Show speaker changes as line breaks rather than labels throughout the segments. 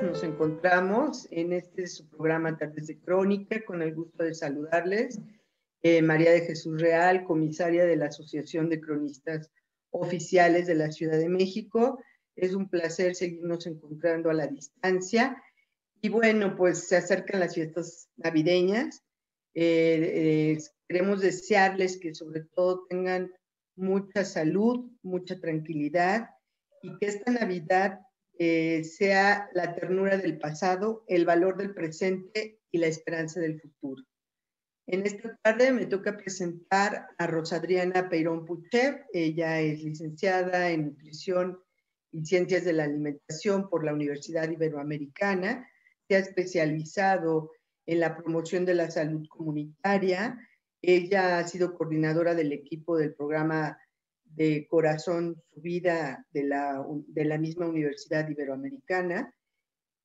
nos encontramos en este su programa Tardes de Crónica, con el gusto de saludarles. Eh, María de Jesús Real, comisaria de la Asociación de Cronistas Oficiales de la Ciudad de México. Es un placer seguirnos encontrando a la distancia. Y bueno, pues se acercan las fiestas navideñas. Eh, eh, queremos desearles que sobre todo tengan mucha salud, mucha tranquilidad y que esta Navidad eh, sea la ternura del pasado, el valor del presente y la esperanza del futuro. En esta tarde me toca presentar a Rosadriana Peirón Puchev. Ella es licenciada en nutrición y ciencias de la alimentación por la Universidad Iberoamericana. Se ha especializado en la promoción de la salud comunitaria. Ella ha sido coordinadora del equipo del programa de corazón su vida de la, misma Universidad Iberoamericana.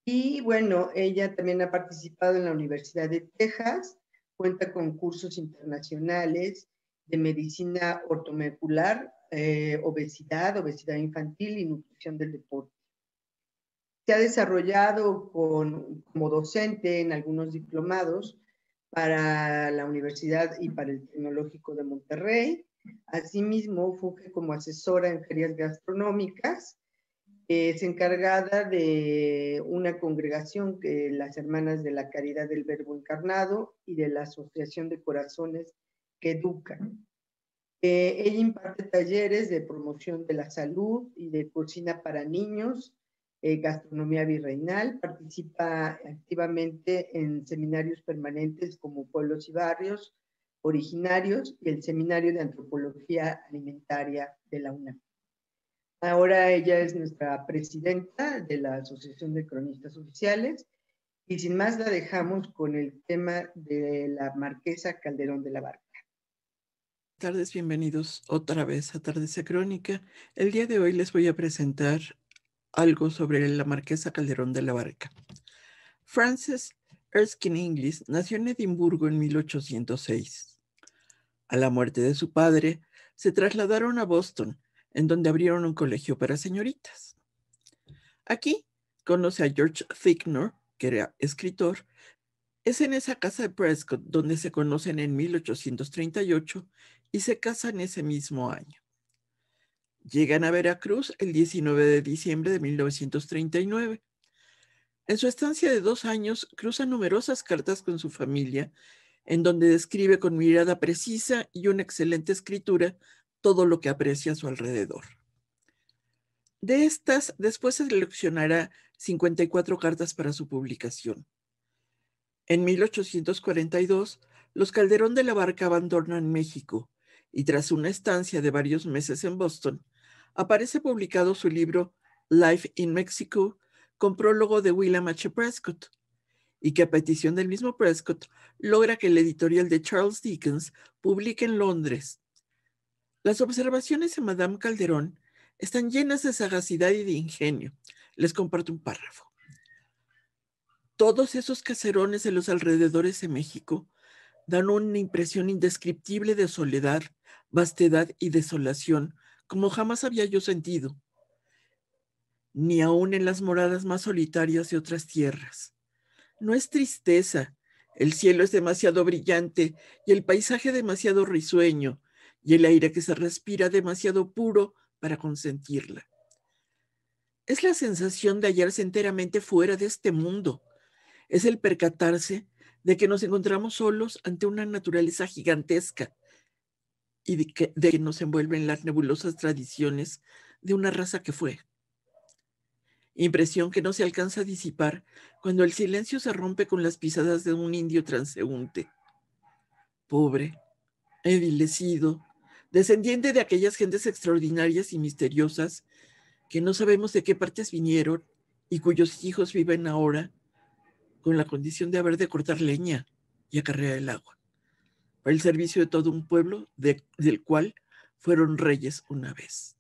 Y bueno, ella también ha participado en la Universidad de Texas, cuenta con cursos internacionales de medicina ortomolecular, eh, obesidad, obesidad infantil y nutrición del deporte. Se ha desarrollado como docente en algunos diplomados para la universidad y para el Tecnológico de Monterrey Asimismo, fue como asesora en ferias gastronómicas. Eh, es encargada de una congregación, que las Hermanas de la Caridad del Verbo Encarnado, y de la Asociación de Corazones que Educan. Eh, ella imparte talleres de promoción de la salud y de cocina para niños, eh, gastronomía virreinal, participa activamente en seminarios permanentes como pueblos y barrios, originarios y el Seminario de Antropología Alimentaria de la UNAM. Ahora ella es nuestra presidenta de la Asociación de Cronistas Oficiales y sin más la dejamos con el tema de la marquesa Calderón de la Barca.
tardes, bienvenidos otra vez a Tardes Crónica. El día de hoy les voy a presentar algo sobre la marquesa Calderón de la Barca. Frances Erskine Inglis nació en Edimburgo en 1806. A la muerte de su padre, se trasladaron a Boston, en donde abrieron un colegio para señoritas. Aquí conoce a George Thicknor, que era escritor. Es en esa casa de Prescott donde se conocen en 1838 y se casan ese mismo año. Llegan a Veracruz el 19 de diciembre de 1939 en su estancia de dos años, cruza numerosas cartas con su familia, en donde describe con mirada precisa y una excelente escritura todo lo que aprecia a su alrededor. De estas, después seleccionará 54 cartas para su publicación. En 1842, los Calderón de la Barca abandonan México y tras una estancia de varios meses en Boston, aparece publicado su libro Life in Mexico, con prólogo de William H. Prescott, y que a petición del mismo Prescott logra que el editorial de Charles Dickens publique en Londres. Las observaciones de Madame Calderón están llenas de sagacidad y de ingenio. Les comparto un párrafo. Todos esos caserones de los alrededores de México dan una impresión indescriptible de soledad, vastedad y desolación, como jamás había yo sentido ni aun en las moradas más solitarias de otras tierras. No es tristeza, el cielo es demasiado brillante y el paisaje demasiado risueño y el aire que se respira demasiado puro para consentirla. Es la sensación de hallarse enteramente fuera de este mundo. Es el percatarse de que nos encontramos solos ante una naturaleza gigantesca y de que nos envuelven las nebulosas tradiciones de una raza que fue impresión que no se alcanza a disipar cuando el silencio se rompe con las pisadas de un indio transeúnte. Pobre, envilecido, descendiente de aquellas gentes extraordinarias y misteriosas que no sabemos de qué partes vinieron y cuyos hijos viven ahora con la condición de haber de cortar leña y acarrear el agua, para el servicio de todo un pueblo del cual fueron reyes una vez.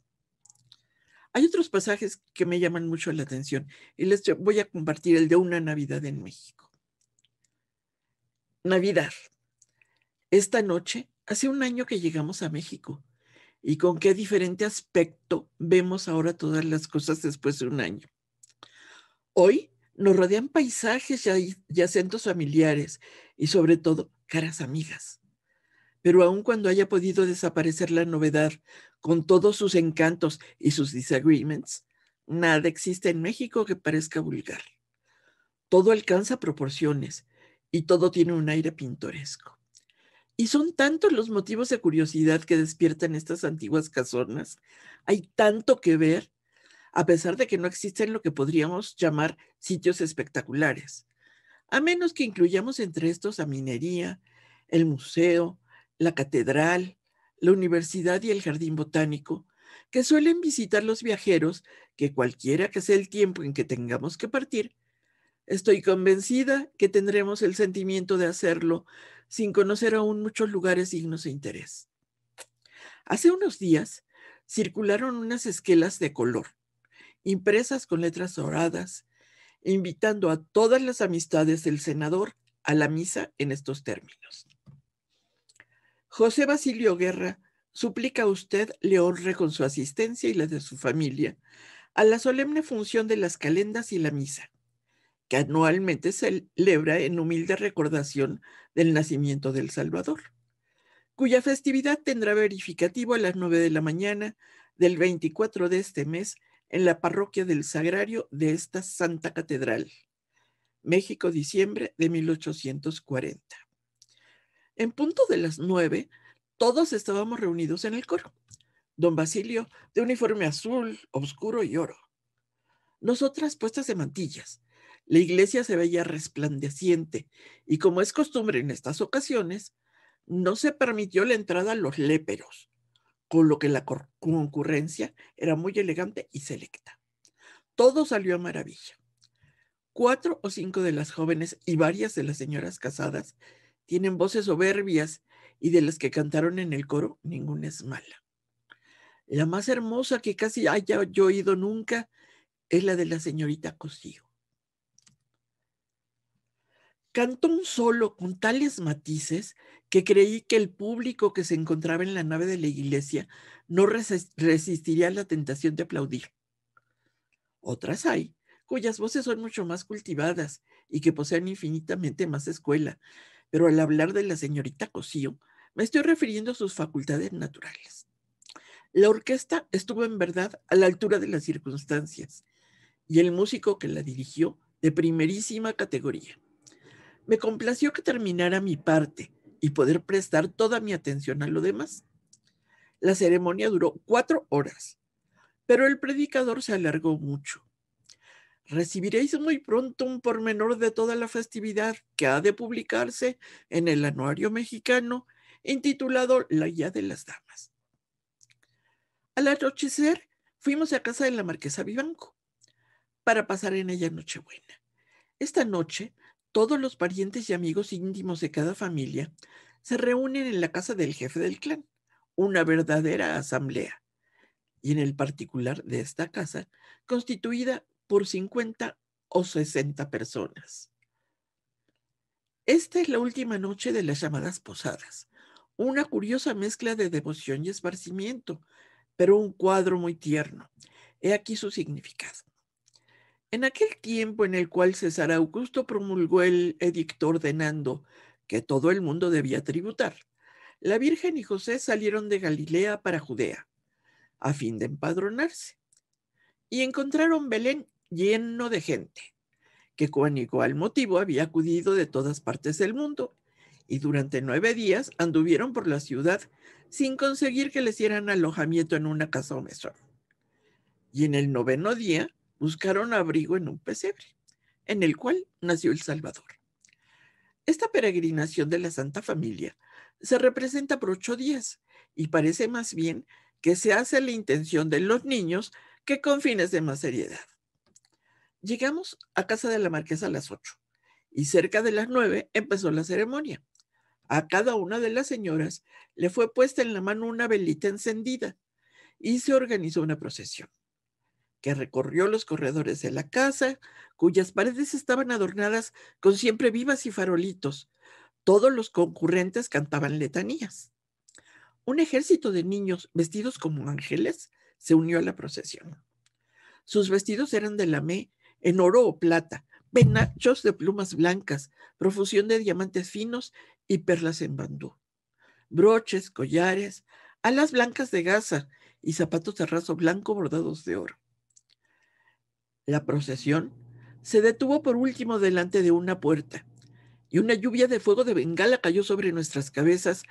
Hay otros pasajes que me llaman mucho la atención y les voy a compartir el de una Navidad en México. Navidad. Esta noche, hace un año que llegamos a México y con qué diferente aspecto vemos ahora todas las cosas después de un año. Hoy nos rodean paisajes y, acentos familiares y sobre todo caras amigas. Pero aun cuando haya podido desaparecer la novedad con todos sus encantos y sus disagreements, nada existe en México que parezca vulgar. Todo alcanza proporciones y todo tiene un aire pintoresco. Y son tantos los motivos de curiosidad que despiertan estas antiguas casonas. Hay tanto que ver, a pesar de que no existen lo que podríamos llamar sitios espectaculares. A menos que incluyamos entre estos a minería, el museo, la catedral, la universidad y el jardín botánico, que suelen visitar los viajeros, que cualquiera que sea el tiempo en que tengamos que partir, estoy convencida que tendremos el sentimiento de hacerlo sin conocer aún muchos lugares dignos de interés. Hace unos días circularon unas esquelas de color, impresas con letras doradas, invitando a todas las amistades del senador a la misa en estos términos. José Basilio Guerra suplica a usted le honre con su asistencia y la de su familia a la solemne función de las calendas y la misa, que anualmente se celebra en humilde recordación del nacimiento del Salvador, cuya festividad tendrá verificativo a las nueve de la mañana del 24 de este mes en la parroquia del Sagrario de esta Santa Catedral, México, diciembre de 1840. En punto de las nueve, todos estábamos reunidos en el coro. Don Basilio, de uniforme azul, oscuro y oro. Nosotras puestas de mantillas. La iglesia se veía resplandeciente y como es costumbre en estas ocasiones, no se permitió la entrada a los léperos, con lo que la concurrencia era muy elegante y selecta. Todo salió a maravilla. Cuatro o cinco de las jóvenes y varias de las señoras casadas tienen voces soberbias y de las que cantaron en el coro, ninguna es mala. La más hermosa que casi haya yo oído nunca es la de la señorita Cosío. Cantó un solo con tales matices que creí que el público que se encontraba en la nave de la iglesia no resistiría la tentación de aplaudir. Otras hay cuyas voces son mucho más cultivadas y que poseen infinitamente más escuela, pero al hablar de la señorita Cosío, me estoy refiriendo a sus facultades naturales. La orquesta estuvo en verdad a la altura de las circunstancias y el músico que la dirigió de primerísima categoría. Me complació que terminara mi parte y poder prestar toda mi atención a lo demás. La ceremonia duró cuatro horas, pero el predicador se alargó mucho recibiréis muy pronto un pormenor de toda la festividad que ha de publicarse en el anuario mexicano intitulado La Guía de las Damas. Al anochecer fuimos a casa de la marquesa Vivanco para pasar en ella Nochebuena. Esta noche, todos los parientes y amigos íntimos de cada familia se reúnen en la casa del jefe del clan, una verdadera asamblea y en el particular de esta casa, constituida por 50 o 60 personas. Esta es la última noche de las llamadas posadas, una curiosa mezcla de devoción y esparcimiento, pero un cuadro muy tierno. He aquí su significado. En aquel tiempo en el cual César Augusto promulgó el edicto ordenando que todo el mundo debía tributar, la Virgen y José salieron de Galilea para Judea, a fin de empadronarse, y encontraron Belén lleno de gente, que con igual motivo había acudido de todas partes del mundo, y durante nueve días anduvieron por la ciudad sin conseguir que les dieran alojamiento en una casa o mesón. Y en el noveno día buscaron abrigo en un pesebre, en el cual nació el Salvador. Esta peregrinación de la Santa Familia se representa por ocho días y parece más bien que se hace la intención de los niños que con fines de más seriedad. Llegamos a casa de la marquesa a las ocho, y cerca de las nueve empezó la ceremonia. A cada una de las señoras le fue puesta en la mano una velita encendida y se organizó una procesión que recorrió los corredores de la casa, cuyas paredes estaban adornadas con siempre vivas y farolitos. Todos los concurrentes cantaban letanías. Un ejército de niños vestidos como ángeles se unió a la procesión. Sus vestidos eran de lamé en oro o plata, penachos de plumas blancas, profusión de diamantes finos y perlas en bandú, broches, collares, alas blancas de gasa y zapatos de raso blanco bordados de oro. La procesión se detuvo por último delante de una puerta y una lluvia de fuego de bengala cayó sobre nuestras cabezas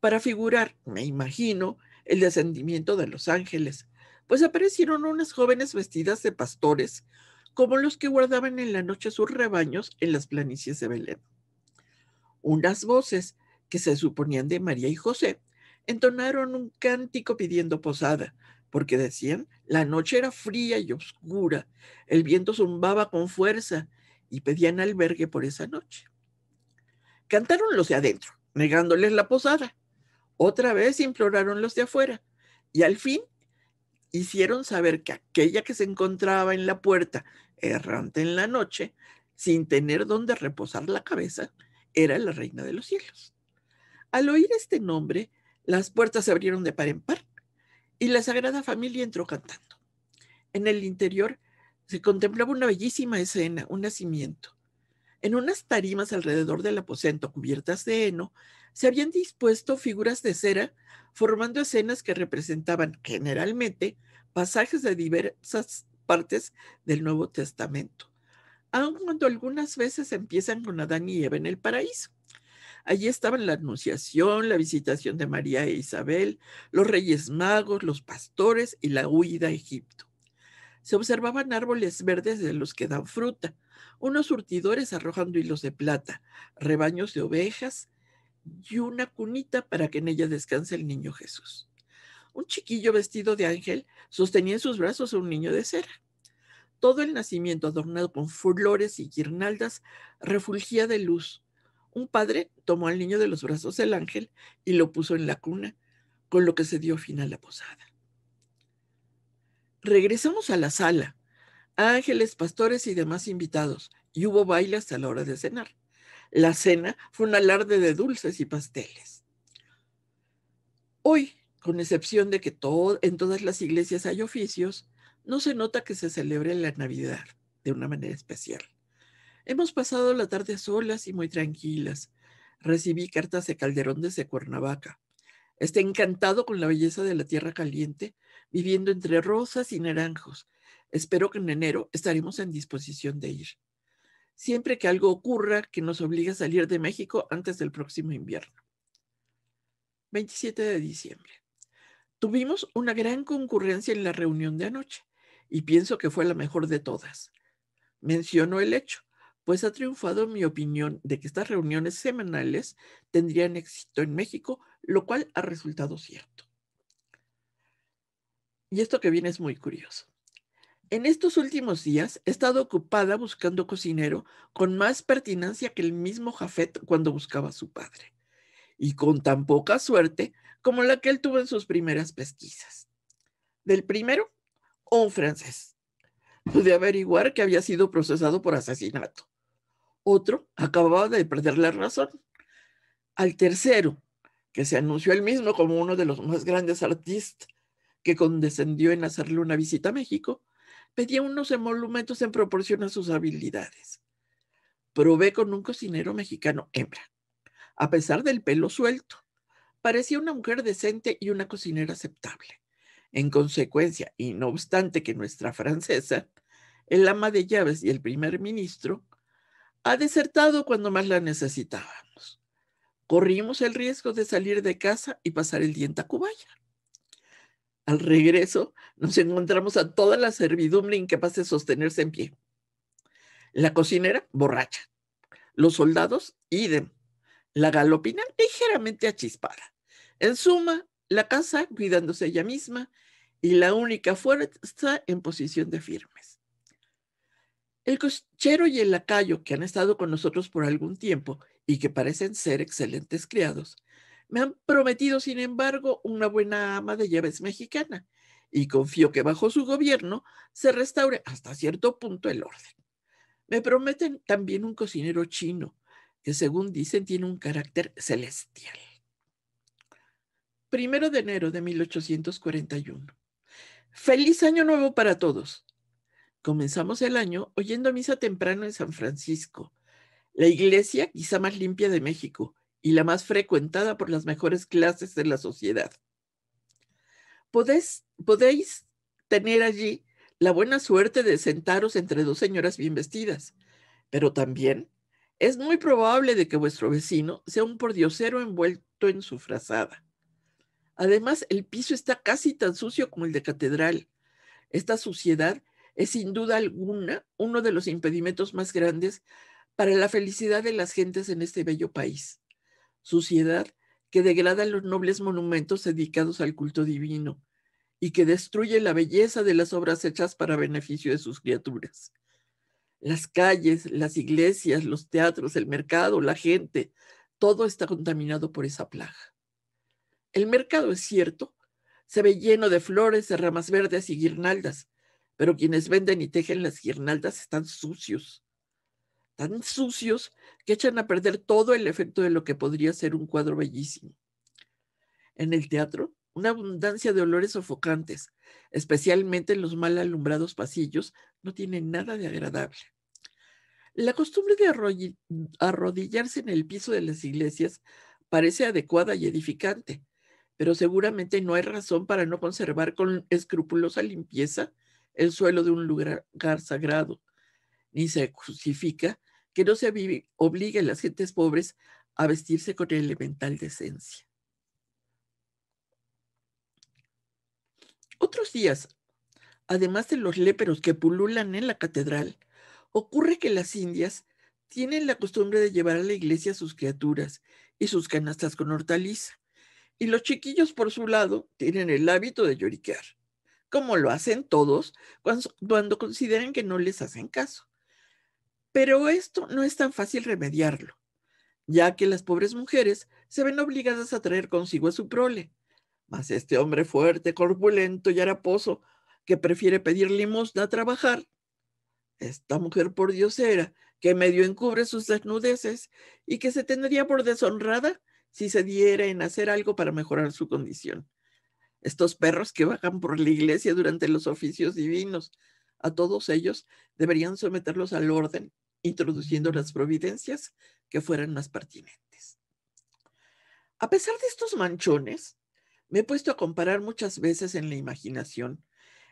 para figurar, me imagino, el descendimiento de los ángeles, pues aparecieron unas jóvenes vestidas de pastores como los que guardaban en la noche sus rebaños en las planicies de Belén. Unas voces, que se suponían de María y José, entonaron un cántico pidiendo posada, porque decían, la noche era fría y oscura, el viento zumbaba con fuerza y pedían albergue por esa noche. Cantaron los de adentro, negándoles la posada. Otra vez imploraron los de afuera y al fin hicieron saber que aquella que se encontraba en la puerta errante en la noche, sin tener dónde reposar la cabeza, era la reina de los cielos. Al oír este nombre, las puertas se abrieron de par en par y la Sagrada Familia entró cantando. En el interior se contemplaba una bellísima escena, un nacimiento. En unas tarimas alrededor del aposento cubiertas de heno, se habían dispuesto figuras de cera formando escenas que representaban generalmente pasajes de diversas partes del Nuevo Testamento, aun cuando algunas veces empiezan con Adán y Eva en el paraíso. Allí estaban la Anunciación, la visitación de María e Isabel, los reyes magos, los pastores y la huida a Egipto. Se observaban árboles verdes de los que dan fruta, unos surtidores arrojando hilos de plata, rebaños de ovejas y una cunita para que en ella descanse el niño Jesús. Un chiquillo vestido de ángel sostenía en sus brazos a un niño de cera. Todo el nacimiento adornado con flores y guirnaldas refulgía de luz. Un padre tomó al niño de los brazos del ángel y lo puso en la cuna, con lo que se dio fin a la posada. Regresamos a la sala. Ángeles, pastores y demás invitados, y hubo baile hasta la hora de cenar. La cena fue un alarde de dulces y pasteles. Hoy, con excepción de que en todas las iglesias hay oficios, no se nota que se celebre la Navidad de una manera especial. Hemos pasado la tarde solas y muy tranquilas. Recibí cartas de Calderón desde Cuernavaca. Está encantado con la belleza de la tierra caliente, viviendo entre rosas y naranjos. Espero que en enero estaremos en disposición de ir. Siempre que algo ocurra que nos obligue a salir de México antes del próximo invierno. 27 de diciembre. Tuvimos una gran concurrencia en la reunión de anoche y pienso que fue la mejor de todas. Menciono el hecho, pues ha triunfado mi opinión de que estas reuniones semanales tendrían éxito en México, lo cual ha resultado cierto. Y esto que viene es muy curioso. En estos últimos días he estado ocupada buscando cocinero con más pertinencia que el mismo Jafet cuando buscaba a su padre. Y con tan poca suerte como la que él tuvo en sus primeras pesquisas. Del primero, un francés. Pude averiguar que había sido procesado por asesinato. Otro acababa de perder la razón. Al tercero, que se anunció él mismo como uno de los más grandes artistas, que condescendió en hacerle una visita a México, pedía unos emolumentos en proporción a sus habilidades. Probé con un cocinero mexicano hembra, a pesar del pelo suelto, parecía una mujer decente y una cocinera aceptable. En consecuencia, y no obstante que nuestra francesa, el ama de llaves y el primer ministro, ha desertado cuando más la necesitábamos. Corrimos el riesgo de salir de casa y pasar el día en Tacubaya. Al regreso, nos encontramos a toda la servidumbre incapaz de sostenerse en pie. La cocinera, borracha. Los soldados, idem. La galopina, ligeramente achispada. En suma, la casa cuidándose ella misma y la única fuerza en posición de firmes. El cochero y el lacayo, que han estado con nosotros por algún tiempo y que parecen ser excelentes criados, me han prometido, sin embargo, una buena ama de llaves mexicana y confío que bajo su gobierno se restaure hasta cierto punto el orden. Me prometen también un cocinero chino, que según dicen tiene un carácter celestial primero de enero de 1841. Feliz año nuevo para todos. Comenzamos el año oyendo misa temprano en San Francisco, la iglesia quizá más limpia de México y la más frecuentada por las mejores clases de la sociedad. Podéis, podéis tener allí la buena suerte de sentaros entre dos señoras bien vestidas, pero también es muy probable de que vuestro vecino sea un pordiosero envuelto en su frazada. Además, el piso está casi tan sucio como el de catedral. Esta suciedad es sin duda alguna uno de los impedimentos más grandes para la felicidad de las gentes en este bello país. Suciedad que degrada los nobles monumentos dedicados al culto divino y que destruye la belleza de las obras hechas para beneficio de sus criaturas. Las calles, las iglesias, los teatros, el mercado, la gente, todo está contaminado por esa plaga. El mercado es cierto, se ve lleno de flores, de ramas verdes y guirnaldas, pero quienes venden y tejen las guirnaldas están sucios. Tan sucios que echan a perder todo el efecto de lo que podría ser un cuadro bellísimo. En el teatro, una abundancia de olores sofocantes, especialmente en los mal alumbrados pasillos, no tiene nada de agradable. La costumbre de arrodillarse en el piso de las iglesias parece adecuada y edificante, pero seguramente no hay razón para no conservar con escrupulosa limpieza el suelo de un lugar sagrado, ni se justifica que no se obligue a las gentes pobres a vestirse con elemental decencia. Otros días, además de los léperos que pululan en la catedral, ocurre que las indias tienen la costumbre de llevar a la iglesia sus criaturas y sus canastas con hortaliza. Y los chiquillos, por su lado, tienen el hábito de lloriquear, como lo hacen todos cuando, consideran que no les hacen caso. Pero esto no es tan fácil remediarlo, ya que las pobres mujeres se ven obligadas a traer consigo a su prole. Mas este hombre fuerte, corpulento y haraposo, que prefiere pedir limosna a trabajar, esta mujer por diosera, que medio encubre sus desnudeces y que se tendría por deshonrada si se diera en hacer algo para mejorar su condición. Estos perros que bajan por la iglesia durante los oficios divinos, a todos ellos deberían someterlos al orden, introduciendo las providencias que fueran más pertinentes. A pesar de estos manchones, me he puesto a comparar muchas veces en la imaginación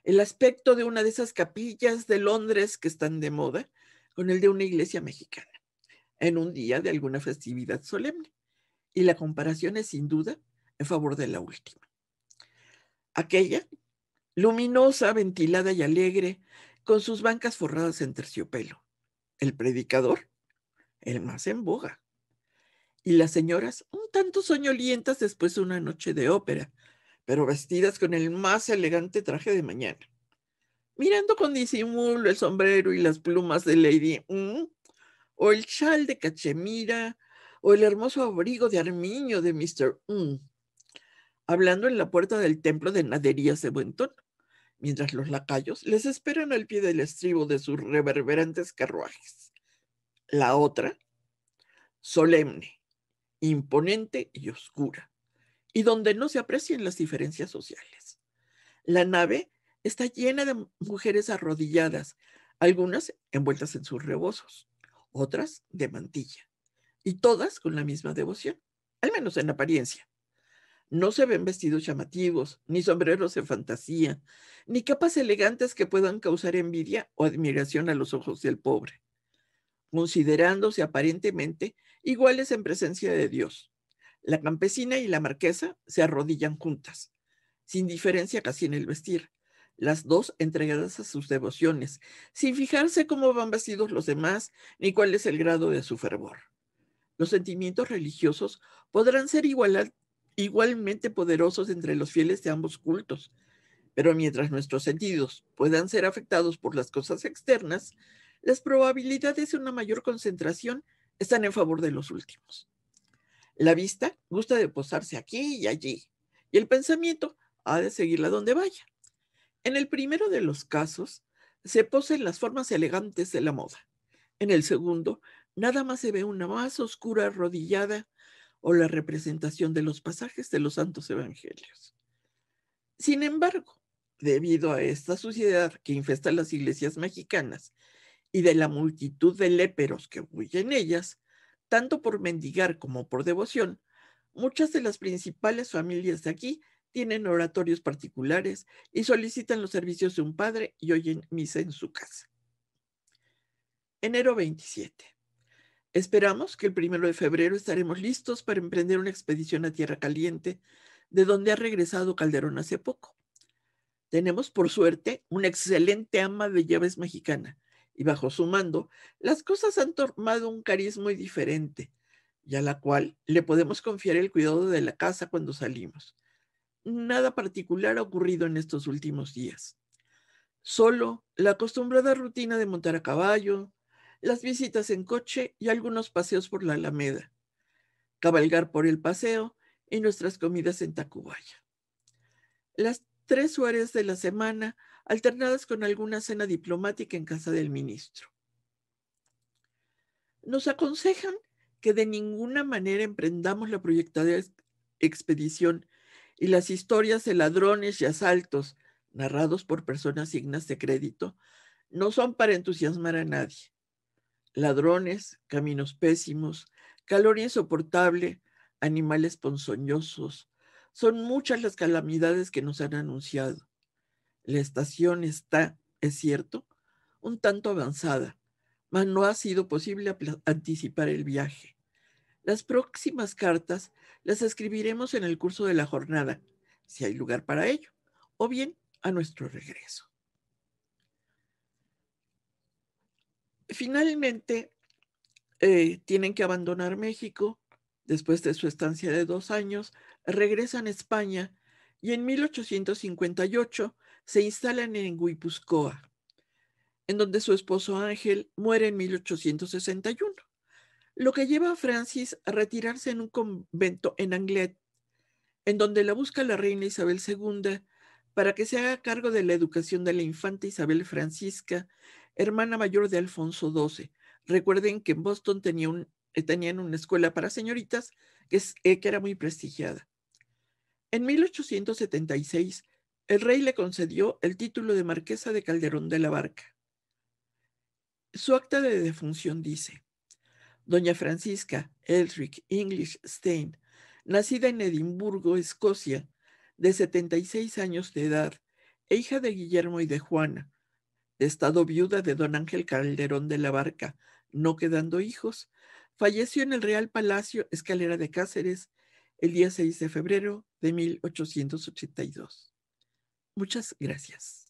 el aspecto de una de esas capillas de Londres que están de moda con el de una iglesia mexicana en un día de alguna festividad solemne y la comparación es sin duda en favor de la última. Aquella, luminosa, ventilada y alegre, con sus bancas forradas en terciopelo. El predicador, el más en boga. Y las señoras, un tanto soñolientas después de una noche de ópera, pero vestidas con el más elegante traje de mañana. Mirando con disimulo el sombrero y las plumas de Lady o el chal de cachemira o el hermoso abrigo de armiño de Mr. Mm, hablando en la puerta del templo de naderías de buen mientras los lacayos les esperan al pie del estribo de sus reverberantes carruajes. La otra, solemne, imponente y oscura, y donde no se aprecian las diferencias sociales. La nave está llena de mujeres arrodilladas, algunas envueltas en sus rebozos, otras de mantilla y todas con la misma devoción, al menos en apariencia. No se ven vestidos llamativos, ni sombreros de fantasía, ni capas elegantes que puedan causar envidia o admiración a los ojos del pobre, considerándose aparentemente iguales en presencia de Dios. La campesina y la marquesa se arrodillan juntas, sin diferencia casi en el vestir, las dos entregadas a sus devociones, sin fijarse cómo van vestidos los demás ni cuál es el grado de su fervor. Los sentimientos religiosos podrán ser igualmente poderosos entre los fieles de ambos cultos, pero mientras nuestros sentidos puedan ser afectados por las cosas externas, las probabilidades de una mayor concentración están en favor de los últimos. La vista gusta de posarse aquí y allí, y el pensamiento ha de seguirla donde vaya. En el primero de los casos, se posa las formas elegantes de la moda. En el segundo, Nada más se ve una más oscura arrodillada o la representación de los pasajes de los santos evangelios. Sin embargo, debido a esta suciedad que infesta las iglesias mexicanas y de la multitud de léperos que huyen ellas, tanto por mendigar como por devoción, muchas de las principales familias de aquí tienen oratorios particulares y solicitan los servicios de un padre y oyen misa en su casa. Enero 27. Esperamos que el primero de febrero estaremos listos para emprender una expedición a Tierra Caliente, de donde ha regresado Calderón hace poco. Tenemos, por suerte, una excelente ama de llaves mexicana, y bajo su mando, las cosas han tomado un cariz muy diferente, y a la cual le podemos confiar el cuidado de la casa cuando salimos. Nada particular ha ocurrido en estos últimos días. Solo la acostumbrada rutina de montar a caballo, las visitas en coche y algunos paseos por la Alameda, cabalgar por el paseo y nuestras comidas en Tacubaya. Las tres horas de la semana alternadas con alguna cena diplomática en casa del ministro. Nos aconsejan que de ninguna manera emprendamos la proyectada expedición y las historias de ladrones y asaltos narrados por personas dignas de crédito no son para entusiasmar a nadie ladrones, caminos pésimos, calor insoportable, animales ponzoñosos. Son muchas las calamidades que nos han anunciado. La estación está, es cierto, un tanto avanzada, mas no ha sido posible anticipar el viaje. Las próximas cartas las escribiremos en el curso de la jornada, si hay lugar para ello, o bien a nuestro regreso. finalmente eh, tienen que abandonar México después de su estancia de dos años, regresan a España y en 1858 se instalan en Guipúzcoa, en donde su esposo Ángel muere en 1861, lo que lleva a Francis a retirarse en un convento en Anglet, en donde la busca la reina Isabel II para que se haga cargo de la educación de la infanta Isabel Francisca hermana mayor de Alfonso XII. Recuerden que en Boston tenía eh, tenían una escuela para señoritas que, eh, que era muy prestigiada. En 1876, el rey le concedió el título de marquesa de Calderón de la Barca. Su acta de defunción dice, Doña Francisca Eldrick English Stein, nacida en Edimburgo, Escocia, de 76 años de edad, e hija de Guillermo y de Juana, estado viuda de don Ángel Calderón de la Barca, no quedando hijos. Falleció en el Real Palacio, escalera de Cáceres, el día 6 de
febrero de 1882. Muchas gracias.